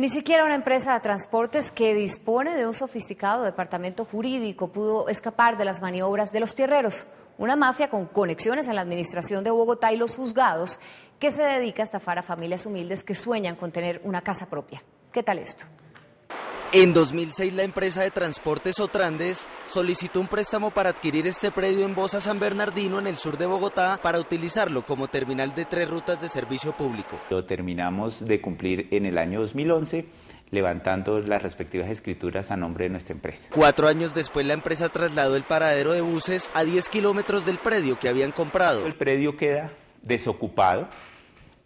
Ni siquiera una empresa de transportes que dispone de un sofisticado departamento jurídico pudo escapar de las maniobras de los tierreros, una mafia con conexiones en la administración de Bogotá y los juzgados que se dedica a estafar a familias humildes que sueñan con tener una casa propia. ¿Qué tal esto? En 2006 la empresa de transportes Otrandes solicitó un préstamo para adquirir este predio en Bosa San Bernardino en el sur de Bogotá para utilizarlo como terminal de tres rutas de servicio público. Lo terminamos de cumplir en el año 2011 levantando las respectivas escrituras a nombre de nuestra empresa. Cuatro años después la empresa trasladó el paradero de buses a 10 kilómetros del predio que habían comprado. El predio queda desocupado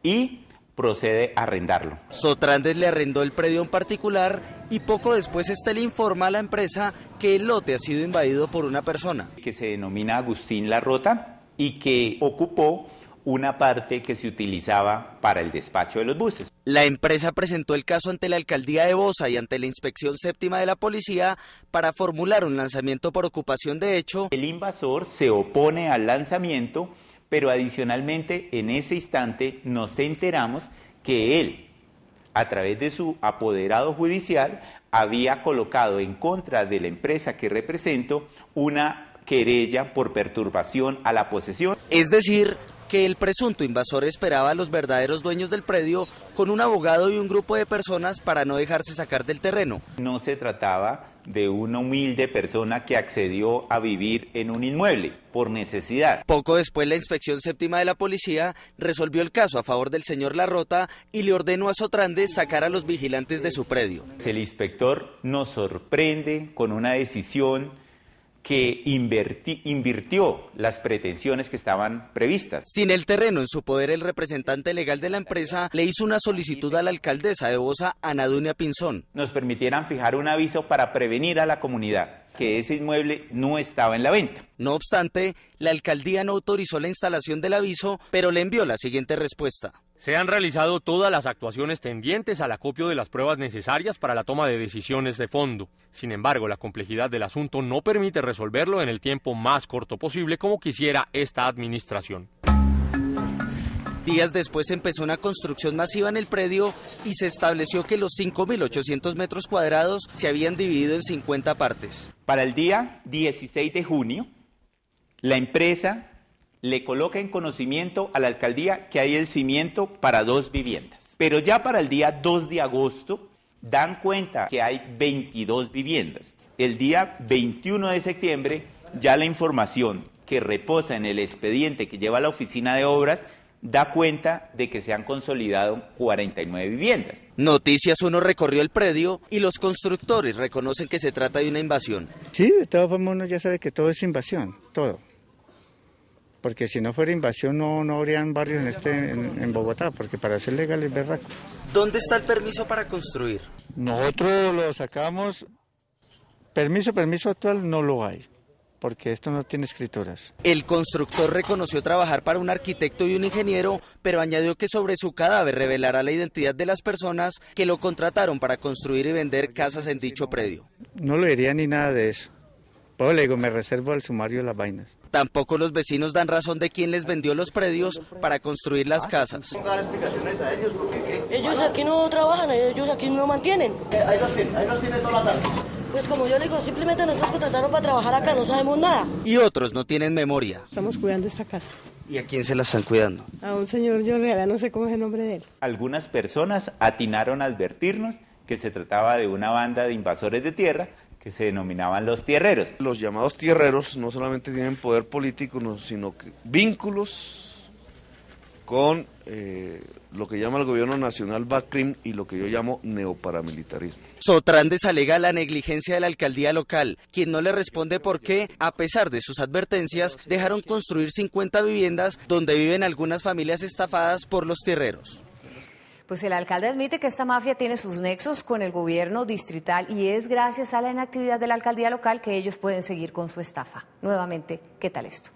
y procede a arrendarlo. Sotrandes le arrendó el predio en particular y poco después este le informa a la empresa que el lote ha sido invadido por una persona. Que se denomina Agustín Larrota y que ocupó una parte que se utilizaba para el despacho de los buses. La empresa presentó el caso ante la alcaldía de Bosa y ante la inspección séptima de la policía para formular un lanzamiento por ocupación de hecho. El invasor se opone al lanzamiento pero adicionalmente en ese instante nos enteramos que él, a través de su apoderado judicial, había colocado en contra de la empresa que represento una querella por perturbación a la posesión. Es decir, que el presunto invasor esperaba a los verdaderos dueños del predio con un abogado y un grupo de personas para no dejarse sacar del terreno. No se trataba de una humilde persona que accedió a vivir en un inmueble por necesidad. Poco después la inspección séptima de la policía resolvió el caso a favor del señor Larrota y le ordenó a Sotrande sacar a los vigilantes de su predio. El inspector nos sorprende con una decisión que invirtió las pretensiones que estaban previstas. Sin el terreno en su poder, el representante legal de la empresa le hizo una solicitud a la alcaldesa de Bosa, Anadunia Pinzón. Nos permitieran fijar un aviso para prevenir a la comunidad que ese inmueble no estaba en la venta. No obstante, la alcaldía no autorizó la instalación del aviso, pero le envió la siguiente respuesta. Se han realizado todas las actuaciones tendientes al acopio de las pruebas necesarias para la toma de decisiones de fondo. Sin embargo, la complejidad del asunto no permite resolverlo en el tiempo más corto posible como quisiera esta administración. Días después empezó una construcción masiva en el predio y se estableció que los 5.800 metros cuadrados se habían dividido en 50 partes. Para el día 16 de junio, la empresa le coloca en conocimiento a la alcaldía que hay el cimiento para dos viviendas. Pero ya para el día 2 de agosto dan cuenta que hay 22 viviendas. El día 21 de septiembre ya la información que reposa en el expediente que lleva la oficina de obras da cuenta de que se han consolidado 49 viviendas. Noticias Uno recorrió el predio y los constructores reconocen que se trata de una invasión. Sí, de todas formas uno ya sabe que todo es invasión, todo. Porque si no fuera invasión no, no habrían barrios en, este, en, Bogotá, porque para ser legal es verdad. ¿Dónde está el permiso para construir? Nosotros lo sacamos, permiso, permiso actual no lo hay porque esto no tiene escrituras. El constructor reconoció trabajar para un arquitecto y un ingeniero, pero añadió que sobre su cadáver revelará la identidad de las personas que lo contrataron para construir y vender casas en dicho predio. No lo diría ni nada de eso. Pues le digo, me reservo el sumario de las vainas. Tampoco los vecinos dan razón de quién les vendió los predios para construir las casas. explicaciones a ellos ellos aquí no trabajan, ellos aquí no mantienen. Eh, ahí los tienen ahí los tiene toda la tarde. Pues como yo le digo, simplemente nosotros contrataron para trabajar acá, no sabemos nada. Y otros no tienen memoria. Estamos cuidando esta casa. ¿Y a quién se la están cuidando? A un señor, yo en no sé cómo es el nombre de él. Algunas personas atinaron a advertirnos que se trataba de una banda de invasores de tierra que se denominaban los tierreros. Los llamados tierreros no solamente tienen poder político, sino que vínculos con eh, lo que llama el gobierno nacional BACRIM y lo que yo llamo neoparamilitarismo. Sotrandes alega la negligencia de la alcaldía local, quien no le responde por qué, a pesar de sus advertencias, dejaron construir 50 viviendas donde viven algunas familias estafadas por los tierreros. Pues el alcalde admite que esta mafia tiene sus nexos con el gobierno distrital y es gracias a la inactividad de la alcaldía local que ellos pueden seguir con su estafa. Nuevamente, ¿qué tal esto?